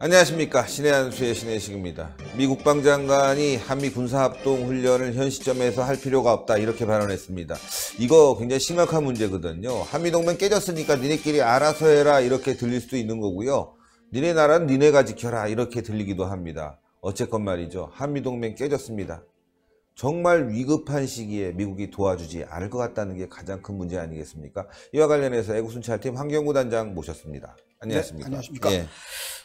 안녕하십니까 신의 한수의 신의식입니다. 미국 방장관이 한미 군사합동 훈련을 현 시점에서 할 필요가 없다 이렇게 발언했습니다. 이거 굉장히 심각한 문제거든요. 한미 동맹 깨졌으니까 니네끼리 알아서 해라 이렇게 들릴 수도 있는 거고요. 니네 나라는 니네가 지켜라 이렇게 들리기도 합니다. 어쨌건 말이죠. 한미 동맹 깨졌습니다. 정말 위급한 시기에 미국이 도와주지 않을 것 같다는 게 가장 큰 문제 아니겠습니까? 이와 관련해서 애국순찰팀 환경부 단장 모셨습니다. 안녕하십니까? 네, 안녕하십니까? 예.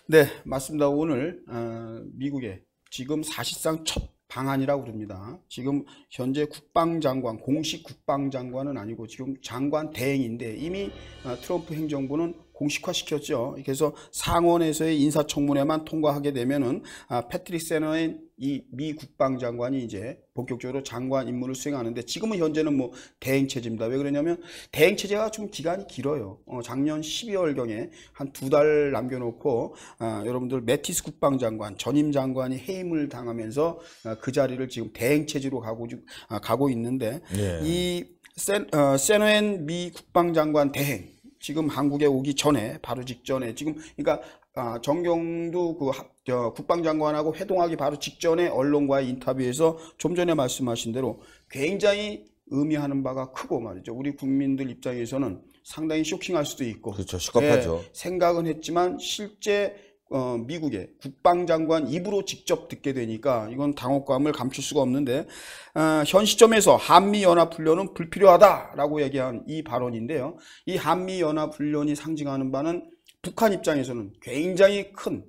네, 맞습니다. 오늘 어, 미국의 지금 사실상 첫 방안이라고 그럽니다. 지금 현재 국방장관, 공식 국방장관은 아니고 지금 장관 대행인데 이미 어, 트럼프 행정부는 공식화시켰죠. 그래서 상원에서의 인사청문회만 통과하게 되면은 아, 패트릭 세너의 이미 국방장관이 이제 본격적으로 장관 임무를 수행하는데 지금은 현재는 뭐 대행 체제입니다. 왜 그러냐면 대행 체제가 좀 기간이 길어요. 어, 작년 12월 경에 한 두 달 남겨놓고 아, 여러분들 매티스 국방장관 전임 장관이 해임을 당하면서 아, 그 자리를 지금 대행 체제로 가고 아, 가고 있는데 네. 이 센, 어, 센웬 미 국방장관 대행 지금 한국에 오기 전에 바로 직전에 지금 그러니까 아, 정경두 그 저, 국방장관하고 회동하기 바로 직전에 언론과의 인터뷰에서 좀 전에 말씀하신 대로 굉장히 의미하는 바가 크고 말이죠. 우리 국민들 입장에서는 상당히 쇼킹할 수도 있고. 그렇죠. 시급하죠. 예, 생각은 했지만 실제 어, 미국의 국방장관 입으로 직접 듣게 되니까 이건 당혹감을 감출 수가 없는데 어, 현 시점에서 한미연합훈련은 불필요하다라고 얘기한 이 발언인데요. 이 한미연합훈련이 상징하는 바는 북한 입장에서는 굉장히 큰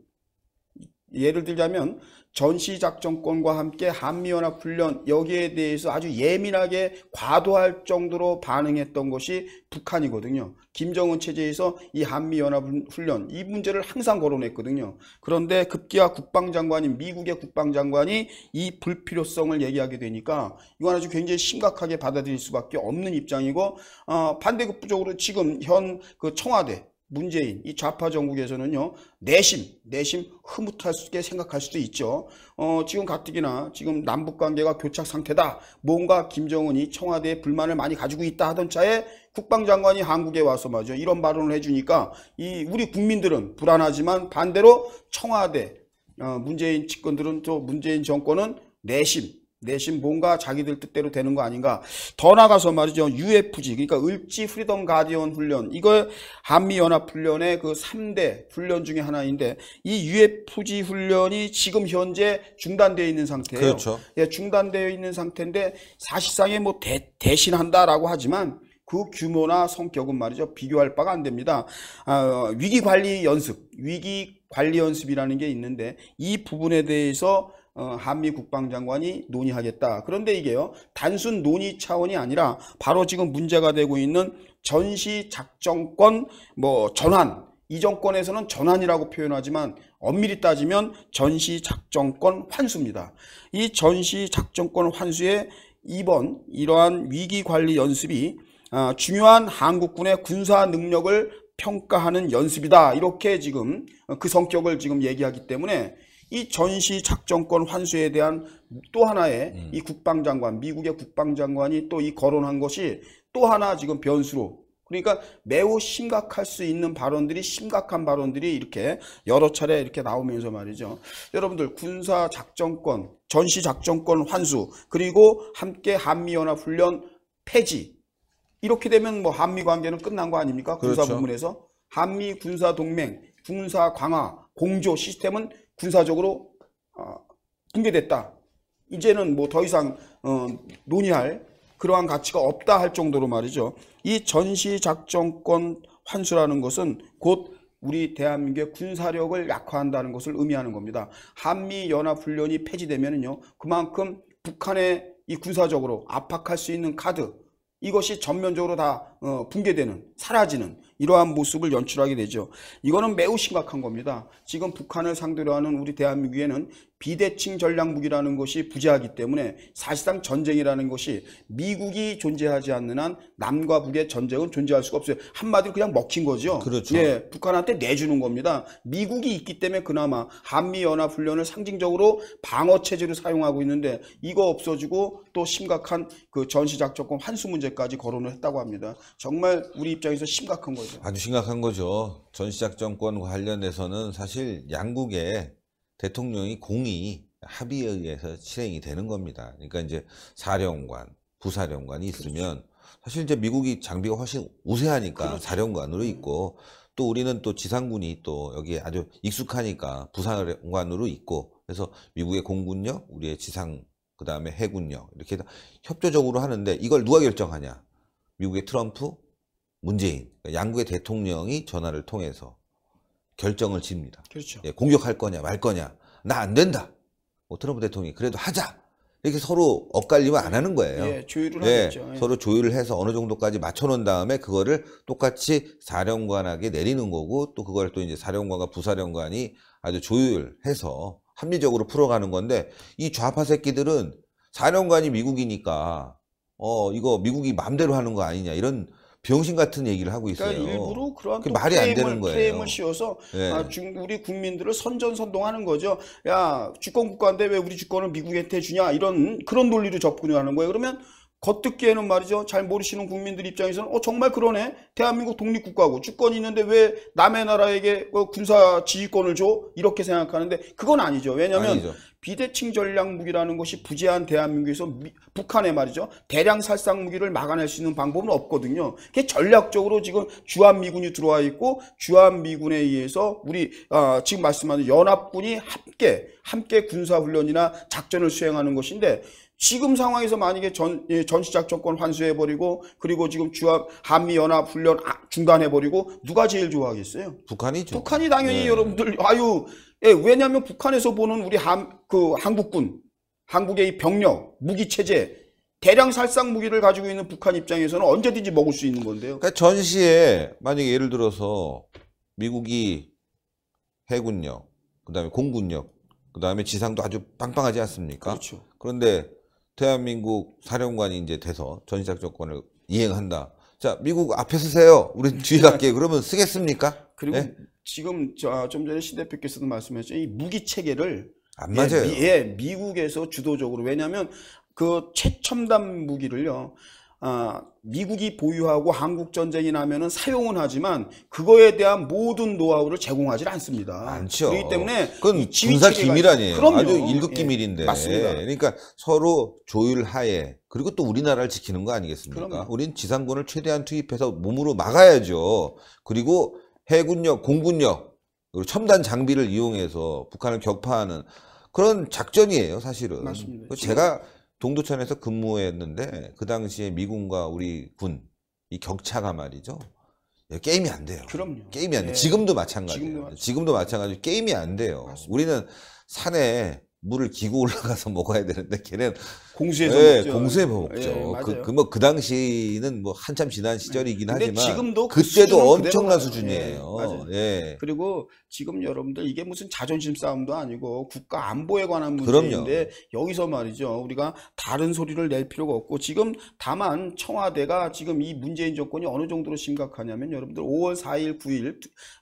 예를 들자면 전시작전권과 함께 한미연합훈련 여기에 대해서 아주 예민하게 과도할 정도로 반응했던 것이 북한이거든요. 김정은 체제에서 이 한미연합훈련 이 문제를 항상 거론했거든요. 그런데 급기야 국방장관인 미국의 국방장관이 이 불필요성을 얘기하게 되니까 이건 아주 굉장히 심각하게 받아들일 수밖에 없는 입장이고 어, 반대급부적으로 지금 현 그 청와대 문재인 이 좌파 정국에서는요 내심 내심 흐뭇하게 생각할 수도 있죠. 어, 지금 가뜩이나 지금 남북 관계가 교착 상태다. 뭔가 김정은이 청와대에 불만을 많이 가지고 있다 하던 차에 국방장관이 한국에 와서 맞이 이런 발언을 해주니까 이 우리 국민들은 불안하지만 반대로 청와대 어, 문재인 집권들은 또 문재인 정권은 내심 내심 뭔가 자기들 뜻대로 되는 거 아닌가. 더 나가서 말이죠. UFG 그러니까 을지 프리덤 가디언 훈련. 이거 한미 연합 훈련의 그 3대 훈련 중에 하나인데 이 UFG 훈련이 지금 현재 중단되어 있는 상태예요. 그렇죠. 예, 중단되어 있는 상태인데 사실상에 뭐 대, 대신한다라고 하지만 그 규모나 성격은 말이죠. 비교할 바가 안 됩니다. 아, 위기 관리 연습, 위기 관리 연습이라는 게 있는데 이 부분에 대해서 어, 한미 국방장관이 논의하겠다. 그런데 이게요. 단순 논의 차원이 아니라 바로 지금 문제가 되고 있는 전시 작정권뭐 전환 이 정권에서는 전환이라고 표현하지만 엄밀히 따지면 전시 작정권 환수입니다. 이 전시 작정권환수에 이번 이러한 위기 관리 연습이 아, 중요한 한국군의 군사 능력을 평가하는 연습이다. 이렇게 지금 그 성격을 지금 얘기하기 때문에 이 전시 작전권 환수에 대한 또 하나의 음. 이 국방장관, 미국의 국방장관이 또 이 거론한 것이 또 하나 지금 변수로 그러니까 매우 심각할 수 있는 발언들이 심각한 발언들이 이렇게 여러 차례 이렇게 나오면서 말이죠. 여러분들 군사 작전권, 전시 작전권 환수 그리고 함께 한미 연합 훈련 폐지 이렇게 되면 뭐 한미 관계는 끝난 거 아닙니까? 군사 그렇죠. 부문에서 한미 군사 동맹, 군사 강화, 공조 시스템은 군사적으로 어, 붕괴됐다. 이제는 뭐 더 이상 어, 논의할 그러한 가치가 없다 할 정도로 말이죠. 이 전시작전권 환수라는 것은 곧 우리 대한민국의 군사력을 약화한다는 것을 의미하는 겁니다. 한미연합훈련이 폐지되면요. 그만큼 북한의 이 군사적으로 압박할 수 있는 카드 이것이 전면적으로 다 어, 붕괴되는 사라지는 이러한 모습을 연출하게 되죠. 이거는 매우 심각한 겁니다. 지금 북한을 상대로 하는 우리 대한민국에는 비대칭 전략 무기라는 것이 부재하기 때문에 사실상 전쟁이라는 것이 미국이 존재하지 않는 한 남과 북의 전쟁은 존재할 수가 없어요. 한마디로 그냥 먹힌 거죠. 그렇죠. 예, 북한한테 내주는 겁니다. 미국이 있기 때문에 그나마 한미 연합 훈련을 상징적으로 방어 체제로 사용하고 있는데 이거 없어지고 또 심각한 그 전시 작전권 환수 문제까지 거론을 했다고 합니다. 정말 우리 입장에서 심각한 거죠. 아주 심각한 거죠. 전시작 정권 관련해서는 사실 양국의 대통령이 공이 합의에 의해서 실행이 되는 겁니다. 그러니까 이제 사령관, 부사령관이 있으면 그렇죠. 사실 이제 미국이 장비가 훨씬 우세하니까 그렇죠. 사령관으로 있고 또 우리는 또 지상군이 또 여기 아주 익숙하니까 부사령관으로 있고 그래서 미국의 공군력, 우리의 지상, 그 다음에 해군력 이렇게 협조적으로 하는데 이걸 누가 결정하냐? 미국의 트럼프, 문재인 그러니까 양국의 대통령이 전화를 통해서 결정을 집니다. 그렇죠. 예, 공격할 거냐 말 거냐 나 안 된다. 뭐 트럼프 대통령이 그래도 하자 이렇게 서로 엇갈리면 안 하는 거예요. 예, 조율을 예, 하겠죠. 예. 서로 조율을 해서 어느 정도까지 맞춰놓은 다음에 그거를 똑같이 사령관에게 내리는 거고 또 그걸 또 이제 사령관과 부사령관이 아주 조율해서 합리적으로 풀어가는 건데 이 좌파 새끼들은 사령관이 미국이니까 어 이거 미국이 맘대로 하는 거 아니냐 이런 병신 같은 얘기를 하고 그러니까 있어요. 그러니까 일부러 그러한 또 말이 프레임을, 안 되는 거예요. 프레임을 씌워서 네. 아, 중, 우리 국민들을 선전선동하는 거죠. 야 주권 국가인데 왜 우리 주권을 미국한테 주냐 이런 그런 논리를 접근을 하는 거예요. 그러면 겉듣기에는 말이죠. 잘 모르시는 국민들 입장에서는 어 정말 그러네. 대한민국 독립국가고 주권이 있는데 왜 남의 나라에게 어, 군사 지휘권을 줘? 이렇게 생각하는데 그건 아니죠. 왜냐하면 아니죠. 비대칭 전략 무기라는 것이 부재한 대한민국에서 미, 북한에 말이죠. 대량 살상 무기를 막아낼 수 있는 방법은 없거든요. 그게 전략적으로 지금 주한미군이 들어와 있고 주한미군에 의해서 우리 어, 지금 말씀하는 연합군이 함께 함께 군사훈련이나 작전을 수행하는 것인데 지금 상황에서 만약에 전, 예, 전시작전권 환수해버리고 그리고 지금 주합 한미연합훈련 아, 중단해버리고 누가 제일 좋아하겠어요? 북한이죠. 북한이 당연히 네. 여러분들 아유 예, 왜냐하면 북한에서 보는 우리 한, 그 한국군, 한국의 이 병력, 무기 체제, 대량 살상 무기를 가지고 있는 북한 입장에서는 언제든지 먹을 수 있는 건데요. 그러니까 전시에 만약에 예를 들어서 미국이 해군력, 그다음에 공군력, 그다음에 지상도 아주 빵빵하지 않습니까? 그렇죠. 그런데 대한민국 사령관이 이제 돼서 전시작 조건을 이행한다. 자, 미국 앞에 서세요 우리 뒤에 갈게. 그러면 쓰겠습니까? 그리고 네? 지금 저, 아, 좀 전에 시 대표께서도 말씀하셨죠. 이 무기 체계를 안 예, 맞아요. 예, 미, 예, 미국에서 주도적으로 왜냐하면 그 최첨단 무기를요. 아, 미국이 보유하고 한국 전쟁이 나면은 사용은 하지만 그거에 대한 모든 노하우를 제공하지 않습니다. 않죠. 그렇기 때문에 그건 군사 기밀 아니에요. 그럼요. 아주 일급 기밀인데. 예, 맞습니다. 그러니까 서로 조율하에 그리고 또 우리나라를 지키는 거 아니겠습니까? 그럼요. 우린 지상군을 최대한 투입해서 몸으로 막아야죠. 그리고 해군력, 공군력, 그리고 첨단 장비를 이용해서 북한을 격파하는 그런 작전이에요, 사실은. 맞습니다. 그 제가 동두천에서 근무했는데 그 당시에 미군과 우리 군 이 격차가 말이죠. 예, 게임이 안 돼요. 그럼요. 게임이 안 네. 돼. 예. 지금도 마찬가지예요. 지금도, 지금도 마찬가지. 게임이 안 돼요. 맞습니다. 우리는 산에 물을 기고 올라가서 먹어야 되는데 걔는 공수해서 네, 공수해 먹죠. 예, 그, 그, 뭐, 그 당시는 뭐 한참 지난 네. 시절이긴 하지만. 지금도 그 그때도 엄청난 수준이에요. 예, 맞아 예. 그리고 지금 여러분들 이게 무슨 자존심 싸움도 아니고 국가 안보에 관한 문제인데 그럼요. 여기서 말이죠. 우리가 다른 소리를 낼 필요가 없고 지금 다만 청와대가 지금 이 문재인 조건이 어느 정도로 심각하냐면 여러분들 5월 4일, 9일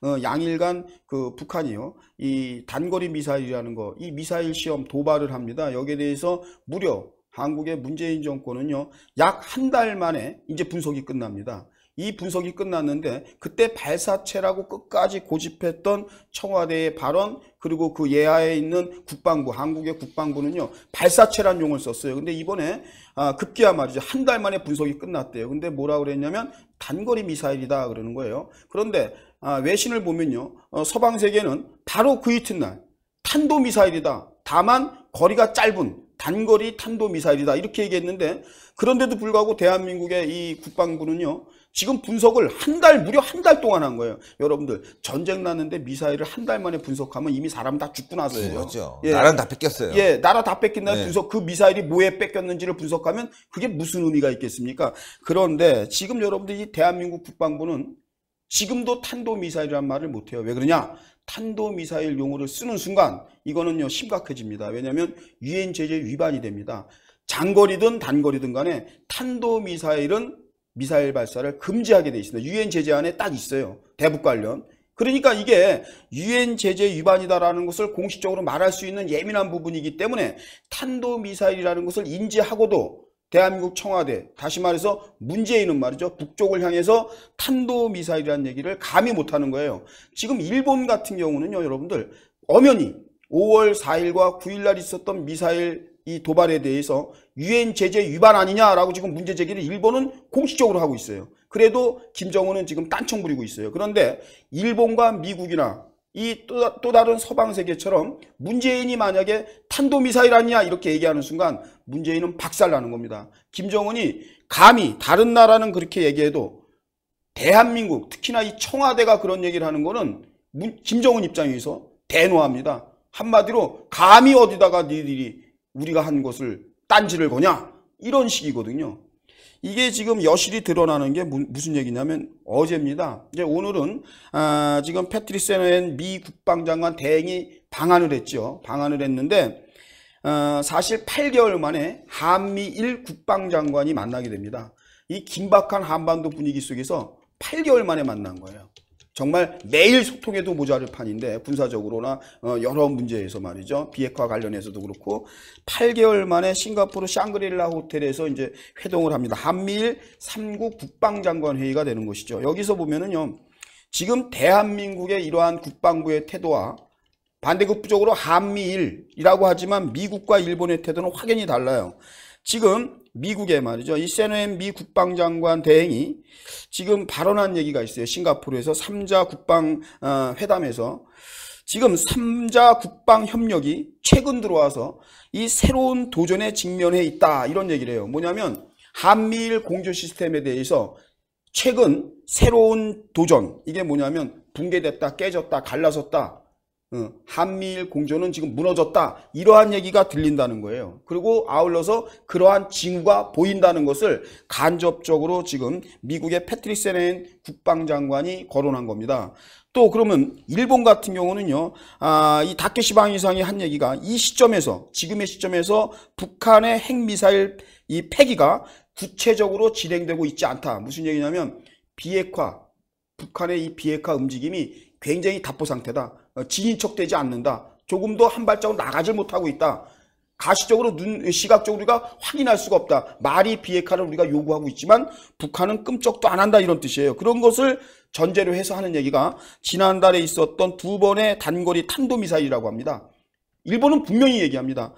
어, 양일간 그 북한이요. 이 단거리 미사일이라는 거, 이 미사일 시험 도발을 합니다. 여기에 대해서 무려 한국의 문재인 정권은요 약 한 달 만에 이제 분석이 끝납니다. 이 분석이 끝났는데 그때 발사체라고 끝까지 고집했던 청와대의 발언 그리고 그 예하에 있는 국방부 한국의 국방부는요 발사체란 용어를 썼어요. 근데 이번에 아, 급기야 말이죠 한 달 만에 분석이 끝났대요. 근데 뭐라 그랬냐면 단거리 미사일이다 그러는 거예요. 그런데 아, 외신을 보면요 어, 서방 세계는 바로 그 이튿날 탄도 미사일이다. 다만 거리가 짧은 단거리 탄도미사일이다 이렇게 얘기했는데 그런데도 불구하고 대한민국의 이 국방부는요 지금 분석을 한 달 무려 한 달 동안 한 거예요 여러분들 전쟁 났는데 미사일을 한 달 만에 분석하면 이미 사람 다 죽고 나서예요 네, 그렇죠. 예. 나라는 다 뺏겼어요 예 나라 다 뺏긴 날 네. 분석 그 미사일이 뭐에 뺏겼는지를 분석하면 그게 무슨 의미가 있겠습니까 그런데 지금 여러분들 이 대한민국 국방부는 지금도 탄도미사일이란 말을 못해요 왜 그러냐 탄도미사일 용어를 쓰는 순간 이거는요 심각해집니다. 왜냐하면 유엔 제재 위반이 됩니다. 장거리든 단거리든 간에 탄도미사일은 미사일 발사를 금지하게 돼 있습니다. 유엔 제재 안에 딱 있어요. 대북 관련. 그러니까 이게 유엔 제재 위반이다라는 것을 공식적으로 말할 수 있는 예민한 부분이기 때문에 탄도미사일이라는 것을 인지하고도 대한민국 청와대 다시 말해서 문재인은 말이죠 북쪽을 향해서 탄도미사일이라는 얘기를 감히 못하는 거예요 지금 일본 같은 경우는요 여러분들 엄연히 5월 4일과 9일날 있었던 미사일 이 도발에 대해서 유엔 제재 위반 아니냐라고 지금 문제 제기를 일본은 공식적으로 하고 있어요 그래도 김정은은 지금 딴청 부리고 있어요 그런데 일본과 미국이나 이또 또 다른 서방 세계처럼 문재인이 만약에 탄도미사일 아니냐 이렇게 얘기하는 순간 문재인은 박살나는 겁니다. 김정은이 감히 다른 나라는 그렇게 얘기해도 대한민국 특히나 이 청와대가 그런 얘기를 하는 거는 문, 김정은 입장에서 대노합니다. 한마디로 감히 어디다가 니들이 우리가 한 것을 딴지를 거냐 이런 식이거든요. 이게 지금 여실히 드러나는 게 무, 슨 얘기냐면 어제입니다. 이제 오늘은 아, 지금 패트리세노엔 미 국방장관 대행이 방한을 했죠. 방한을 했는데 어, 사실 8개월 만에 한미일 국방장관이 만나게 됩니다. 이 긴박한 한반도 분위기 속에서 8개월 만에 만난 거예요. 정말 매일 소통에도 모자랄 판인데 군사적으로나 어, 여러 문제에서 말이죠 비핵화 관련해서도 그렇고 8개월 만에 싱가포르 샹그릴라 호텔에서 이제 회동을 합니다 한미일 3국 국방장관 회의가 되는 것이죠 여기서 보면은요 지금 대한민국의 이러한 국방부의 태도와 반대급부적으로 한미일이라고 하지만 미국과 일본의 태도는 확연히 달라요. 지금 미국의 말이죠. 이 세노엠 미 국방장관 대행이 지금 발언한 얘기가 있어요. 싱가포르에서 3자 국방 어, 회담에서 지금 3자 국방 협력이 최근 들어와서 이 새로운 도전에 직면해 있다. 이런 얘기를 해요. 뭐냐면 한미일 공조 시스템에 대해서 최근 새로운 도전 이게 뭐냐면 붕괴됐다 깨졌다 갈라섰다 어, 한미일 공조는 지금 무너졌다. 이러한 얘기가 들린다는 거예요. 그리고 아울러서 그러한 징후가 보인다는 것을 간접적으로 지금 미국의 패트리세넨 국방장관이 거론한 겁니다. 또 그러면 일본 같은 경우는요. 아, 이 다케시 방이상이한 얘기가 이 시점에서 지금의 시점에서 북한의 핵미사일 이 폐기가 구체적으로 진행되고 있지 않다. 무슨 얘기냐면 비핵화 북한의 이 비핵화 움직임이 굉장히 답보 상태다. 어, 지인 척되지 않는다. 조금 도한 발짝 나가질 못하고 있다. 가시적으로 눈 시각적으로 우리가 확인할 수가 없다. 말이 비핵화를 우리가 요구하고 있지만 북한은 끔쩍도 안 한다 이런 뜻이에요. 그런 것을 전제로 해서 하는 얘기가 지난달에 있었던 두 번의 단거리 탄도미사일이라고 합니다. 일본은 분명히 얘기합니다.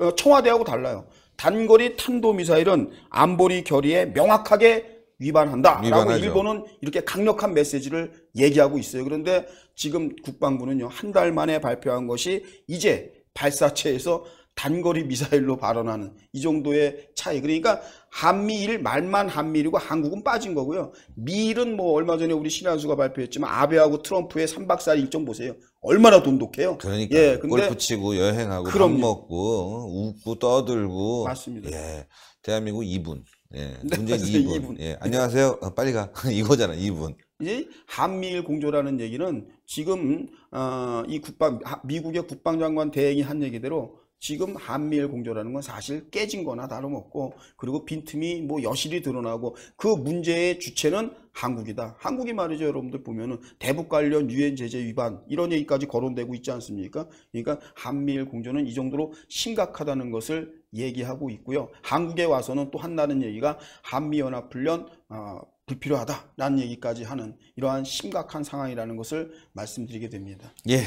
어, 청와대하고 달라요. 단거리 탄도미사일은 안보리 결의에 명확하게 위반한다라고 위반하죠. 일본은 이렇게 강력한 메시지를 얘기하고 있어요. 그런데 지금 국방부는요 한 달 만에 발표한 것이 이제 발사체에서 단거리 미사일로 발언하는 이 정도의 차이. 그러니까 한미일 말만 한미일이고 한국은 빠진 거고요. 미일은 뭐 얼마 전에 우리 신한수가 발표했지만 아베하고 트럼프의 3박 4일 일정 보세요. 얼마나 돈독해요. 그러니까 예, 근데 골프 치고 여행하고 그럼밥 먹고 웃고 떠들고 맞습니다. 예. 대한민국 2분. 예. 네, 문제는 2분. 2분. 예. 안녕하세요. 아, 빨리 가. 이거잖아, 2분. 이제 한미일 공조라는 얘기는 지금 어, 이 국방 미국의 국방장관 대행이 한 얘기대로 지금 한미일 공조라는 건 사실 깨진 거나 다름없고 그리고 빈틈이 뭐 여실히 드러나고 그 문제의 주체는 한국이다. 한국이 말이죠. 여러분들 보면은 대북 관련 유엔 제재 위반 이런 얘기까지 거론되고 있지 않습니까? 그러니까 한미일 공조는 이 정도로 심각하다는 것을 얘기하고 있고요. 한국에 와서는 또 한다는 얘기가 한미연합훈련 어, 불필요하다라는 얘기까지 하는 이러한 심각한 상황이라는 것을 말씀드리게 됩니다. 예.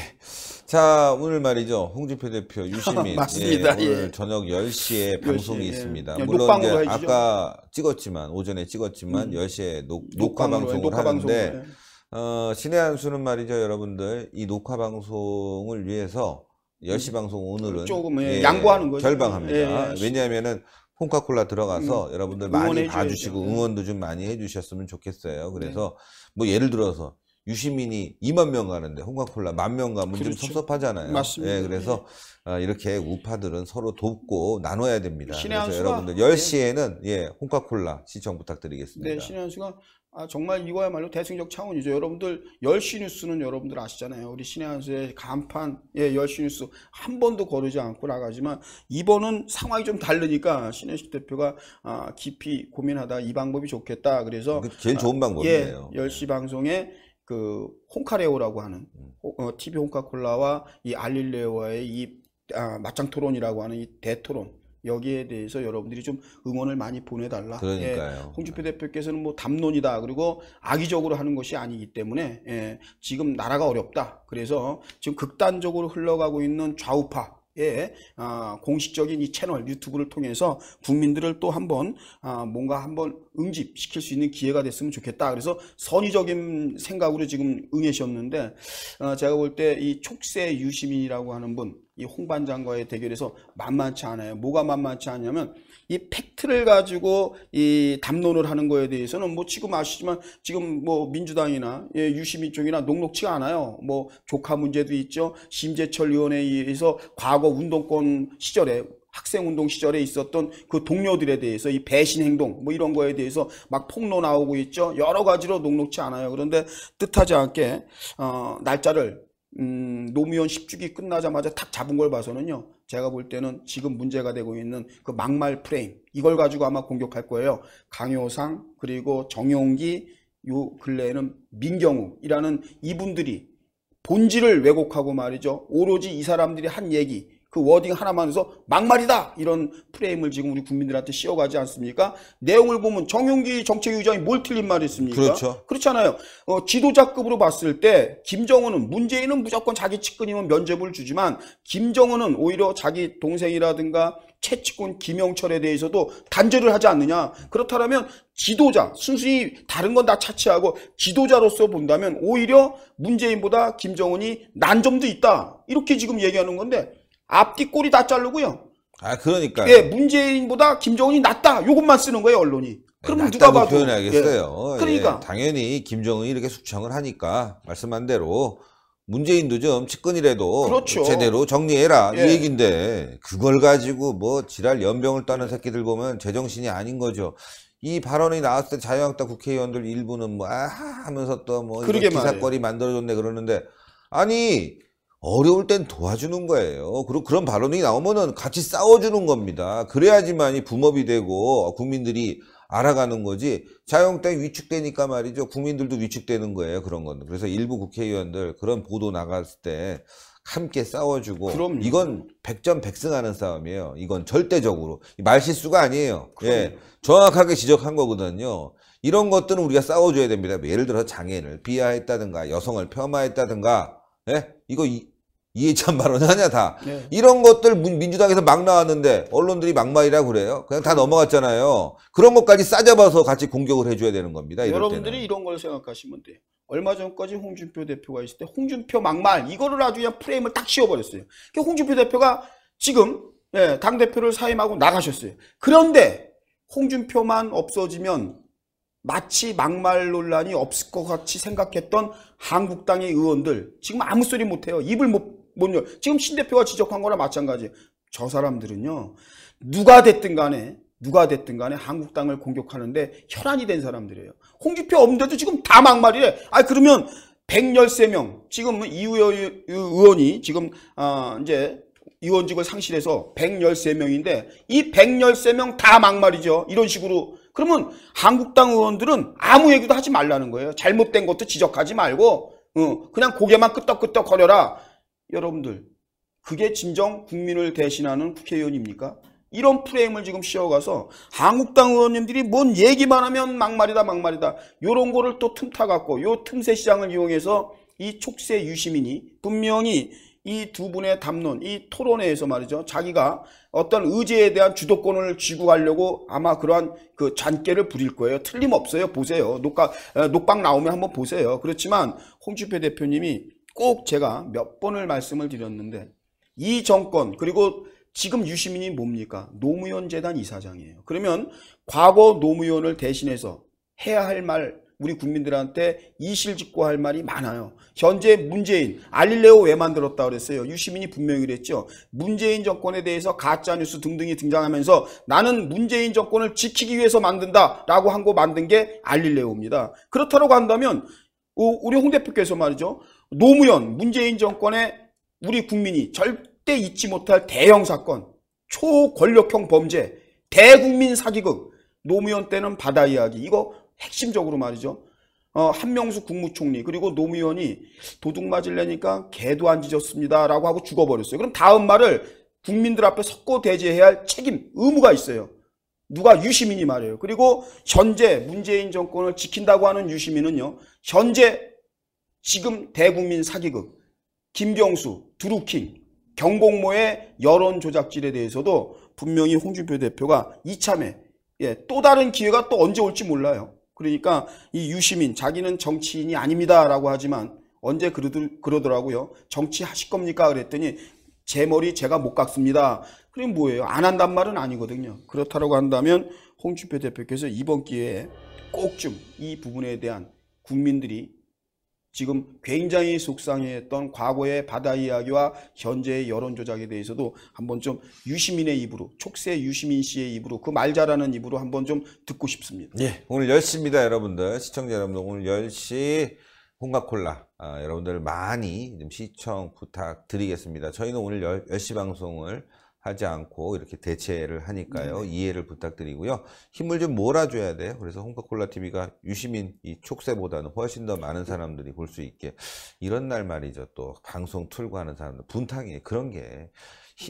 자, 오늘 말이죠. 홍준표 대표 유시민 맞습니다. 예, 오늘 예. 저녁 10시에 방송이 10시에, 예. 있습니다. 예. 물론 이제 아까 찍었지만 오전에 찍었지만 음. 10시에 녹, 녹화 방송을 녹화 하는데 방 예. 어, 신의 한수는 말이죠, 여러분들 이 녹화 방송을 위해서 10시 음. 방송 오늘은 조금 예, 예 양보하는 거죠. 결방합니다. 왜냐하면 콩카콜라 들어가서 음, 여러분들 많이 봐주시고 네. 응원도 좀 많이 해주셨으면 좋겠어요. 그래서 네. 뭐 예를 들어서 유시민이 2만 명 가는데 홍강콜라 만 명 가면 그렇죠. 좀 섭섭하잖아요. 맞습니다. 예, 그래서 예. 이렇게 우파들은 서로 돕고 나눠야 됩니다. 그래서 수가, 여러분들 10시에는 네. 예, 홍카콜라 시청 부탁드리겠습니다. 네, 신 한수가 아, 정말 이거야말로 대승적 차원이죠. 여러분들 10시 뉴스는 여러분들 아시잖아요. 우리 신의 한수의 간판 예, 10시 뉴스 한 번도 거르지 않고 나가지만 이번은 상황이 좀 다르니까 신혜식 대표가 아, 깊이 고민하다 이 방법이 좋겠다. 그래서 제일 좋은 아, 방법이에요. 예, 10시 예. 방송에 그 홍카레오라고 하는 음. 어, TV 홍카콜라와 이 알릴레오와의 이 아, 맞짱 토론이라고 하는 이 대토론 여기에 대해서 여러분들이 좀 응원을 많이 보내달라. 예, 그러니까요. 예, 홍준표 네. 대표께서는 뭐 담론이다. 그리고 악의적으로 하는 것이 아니기 때문에 예, 지금 나라가 어렵다. 그래서 지금 극단적으로 흘러가고 있는 좌우파 예, 아, 공식적인 이 채널 유튜브를 통해서 국민들을 또 한번 아, 뭔가 한번 응집시킬 수 있는 기회가 됐으면 좋겠다. 그래서 선의적인 생각으로 지금 응해셨는데 아, 제가 볼 때 이 촉세 유시민이라고 하는 분이 홍반장과의 대결에서 만만치 않아요. 뭐가 만만치 않냐면 이 팩트를 가지고 이 담론을 하는 거에 대해서는 뭐 지금 아시지만 지금 뭐 민주당이나 예, 유시민 쪽이나 녹록치가 않아요. 뭐 조카 문제도 있죠. 심재철 의원에 의해서 과거 운동권 시절에 학생운동 시절에 있었던 그 동료들에 대해서 이 배신 행동 뭐 이런 거에 대해서 막 폭로 나오고 있죠. 여러 가지로 녹록치 않아요. 그런데 뜻하지 않게 어, 날짜를 음, 노무현 10주기 끝나자마자 탁 잡은 걸 봐서는요. 제가 볼 때는 지금 문제가 되고 있는 그 막말 프레임 이걸 가지고 아마 공격할 거예요. 강효상 그리고 정용기 요 근래에는 민경욱이라는 이분들이 본질을 왜곡하고 말이죠. 오로지 이 사람들이 한 얘기 그 워딩 하나만해서 막말이다 이런 프레임을 지금 우리 국민들한테 씌워가지 않습니까? 내용을 보면 정용기 정책위원장이 뭘 틀린 말을 했습니까? 그렇죠. 그렇잖아요. 어, 지도자급으로 봤을 때 김정은은 문재인은 무조건 자기 측근이면 면죄부를 주지만 김정은은 오히려 자기 동생이라든가 채측근 김영철에 대해서도 단죄를 하지 않느냐. 그렇다면 지도자 순순히 다른 건 다 차치하고 지도자로서 본다면 오히려 문재인보다 김정은이 난 점도 있다. 이렇게 지금 얘기하는 건데 앞뒤 꼬리 다 자르고요. 아 그러니까. 예, 문재인보다 김정은이 낫다. 요것만 쓰는 거예요 언론이. 네, 그러면 누가 봐도 표현하겠어요. 예. 예. 그러니까 예, 당연히 김정은이 이렇게 숙청을 하니까 말씀한 대로 문재인도 좀 측근이라도 그렇죠. 제대로 정리해라 예. 이 얘긴데 그걸 가지고 뭐 지랄 연병을 따는 새끼들 보면 제정신이 아닌 거죠. 이 발언이 나왔을 때 자유한국당 국회의원들 일부는 뭐 아 하면서 또뭐 기사거리 만들어줬네 그러는데 아니 어려울 땐 도와주는 거예요. 그리고 그런 발언이 나오면은 같이 싸워주는 겁니다. 그래야지만이 붐업이 되고 국민들이 알아가는 거지 자영당 위축되니까 말이죠. 국민들도 위축되는 거예요. 그런 건. 그래서 일부 국회의원들 그런 보도 나갔을 때 함께 싸워주고 그럼 이건 1 0 0승하는 싸움이에요. 이건 절대적으로 말실수가 아니에요. 예. 그럼요. 예, 정확하게 지적한 거거든요. 이런 것들은 우리가 싸워줘야 됩니다. 예를 들어 장애인을 비하했다든가 여성을 폄하했다든가 예? 이거 이, 해찬 발언하냐 다. 네. 이런 것들 민주당에서 막 나왔는데 언론들이 막말이라 고 그래요. 그냥 다 넘어갔잖아요. 그런 것까지 싸잡아서 같이 공격을 해줘야 되는 겁니다. 여러분들이 때는. 이런 걸 생각하시면 돼요. 얼마 전까지 홍준표 대표가 있을 때 홍준표 막말 이거를 아주 그냥 프레임을 딱 씌워버렸어요. 그 홍준표 대표가 지금 예, 당 대표를 사임하고 나가셨어요. 그런데 홍준표만 없어지면 마치 막말 논란이 없을 것 같이 생각했던 한국당의 의원들 지금 아무 소리 못해요. 입을 못, 못 열. 지금 신 대표가 지적한 거나 마찬가지. 예요저 사람들은요. 누가 됐든 간에 누가 됐든 간에 한국당을 공격하는데 혈안이 된 사람들이에요. 홍준표 없는데도 지금 다 막말이래. 아 그러면 113명 지금 이우 의원이 지금 아 이제 의원직을 상실해서 113명인데 이 113명 다 막말이죠. 이런 식으로 그러면 한국당 의원들은 아무 얘기도 하지 말라는 거예요. 잘못된 것도 지적하지 말고 어, 그냥 고개만 끄덕끄덕 거려라. 여러분들 그게 진정 국민을 대신하는 국회의원입니까? 이런 프레임을 지금 씌워가서 한국당 의원님들이 뭔 얘기만 하면 막말이다 막말이다 요런 거를 또 틈타갖고 요 틈새 시장을 이용해서 이 촉세 유시민이 분명히 이두 분의 담론, 이 토론회에서 말이죠. 자기가 어떤 의제에 대한 주도권을 쥐고 가려고 아마 그러한 그 잔깨를 부릴 거예요. 틀림없어요. 보세요. 녹가, 어, 녹방 나오면 한번 보세요. 그렇지만 홍준표 대표님이 꼭 제가 몇 번을 말씀을 드렸는데 이 정권 그리고 지금 유시민이 뭡니까? 노무현 재단 이사장이에요. 그러면 과거 노무현을 대신해서 해야 할말 우리 국민들한테 이실직고할 말이 많아요. 현재 문재인 알릴레오 왜 만들었다 그랬어요? 유시민이 분명히 그랬죠. 문재인 정권에 대해서 가짜 뉴스 등등이 등장하면서 나는 문재인 정권을 지키기 위해서 만든다라고 한 거 만든 게 알릴레오입니다. 그렇다고 한다면 우리 홍 대표께서 말이죠. 노무현 문재인 정권에 우리 국민이 절대 잊지 못할 대형 사건, 초권력형 범죄, 대국민 사기극, 노무현 때는 바다 이야기 이거 핵심적으로 말이죠. 어, 한명숙 국무총리 그리고 노무현이 도둑 맞을래니까 개도 안 짖었습니다 라고 하고 죽어버렸어요. 그럼 다음 말을 국민들 앞에 섞고 대제해야 할 책임, 의무가 있어요. 누가 유시민이 말해요. 그리고 현재 문재인 정권을 지킨다고 하는 유시민은요. 현재 지금 대국민 사기극, 김경수, 두루킹, 경공모의 여론 조작질에 대해서도 분명히 홍준표 대표가 이참에 예, 또 다른 기회가 또 언제 올지 몰라요. 그러니까 이 유시민 자기는 정치인이 아닙니다라고 하지만 언제 그러들, 그러더라고요. 정치하실 겁니까? 그랬더니 제 머리 제가 못 깎습니다. 그럼 뭐예요? 안 한단 말은 아니거든요. 그렇다고 한다면 홍준표 대표께서 이번 기회에 꼭 좀 이 부분에 대한 국민들이 지금 굉장히 속상해했던 과거의 바다 이야기와 현재의 여론 조작에 대해서도 한번 좀 유시민의 입으로 촉새 유시민 씨의 입으로 그 말 잘하는 입으로 한번 좀 듣고 싶습니다. 예, 오늘 10시입니다 여러분들 시청자 여러분들 오늘 10시 홍가콜라 아, 여러분들 많이 좀 시청 부탁드리겠습니다. 저희는 오늘 10, 10시 방송을 하지 않고 이렇게 대체를 하니까요. 네 이해를 부탁드리고요. 힘을 좀 몰아줘야 돼요. 그래서 홍카콜라 TV가 유시민 이 촉새보다는 훨씬 더 많은 사람들이 볼 수 있게 이런 날 말이죠. 또 방송 틀고 하는 사람들 분탕이 그런 게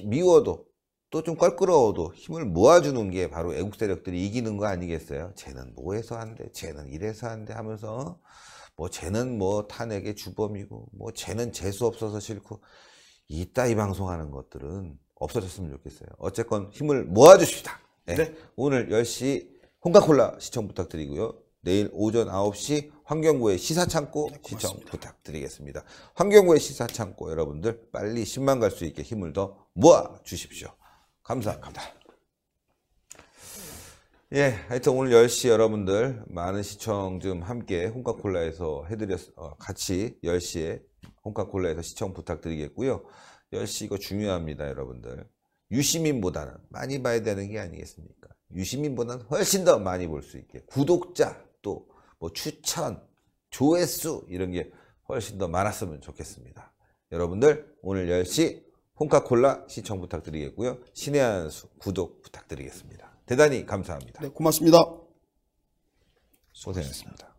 미워도 또 좀 껄끄러워도 힘을 모아주는 게 바로 애국 세력들이 이기는 거 아니겠어요? 쟤는 뭐 해서 안 돼? 쟤는 이래서 안 돼? 하면서 뭐 쟤는 뭐 탄핵의 주범이고 뭐 쟤는 재수 없어서 싫고 이따 이 방송하는 것들은 없어졌으면 좋겠어요. 어쨌건 힘을 모아주십시다. 네. 네. 오늘 10시 홍카콜라 시청 부탁드리고요. 내일 오전 9시 환경부의 시사창고 네, 시청 부탁드리겠습니다. 환경부의 시사창고 여러분들 빨리 10만 갈 수 있게 힘을 더 모아 주십시오. 감사합니다. 예, 하여튼 오늘 10시 여러분들 많은 시청 좀 함께 홍카콜라에서 해드렸, 어, 같이 10시에 홍카콜라에서 시청 부탁드리겠고요. 1 0시 이거 중요합니다, 여러분들. 유시민보다는 많이 봐야 되는 게 아니겠습니까? 유시민보다는 훨씬 더 많이 볼 수 있게 구독자 또 뭐 추천 조회수 이런 게 훨씬 더 많았으면 좋겠습니다. 여러분들 오늘 10시 홈카콜라 시청 부탁드리겠고요. 신의 한수 구독 부탁드리겠습니다. 대단히 감사합니다. 네, 고맙습니다. 고생하셨습니다.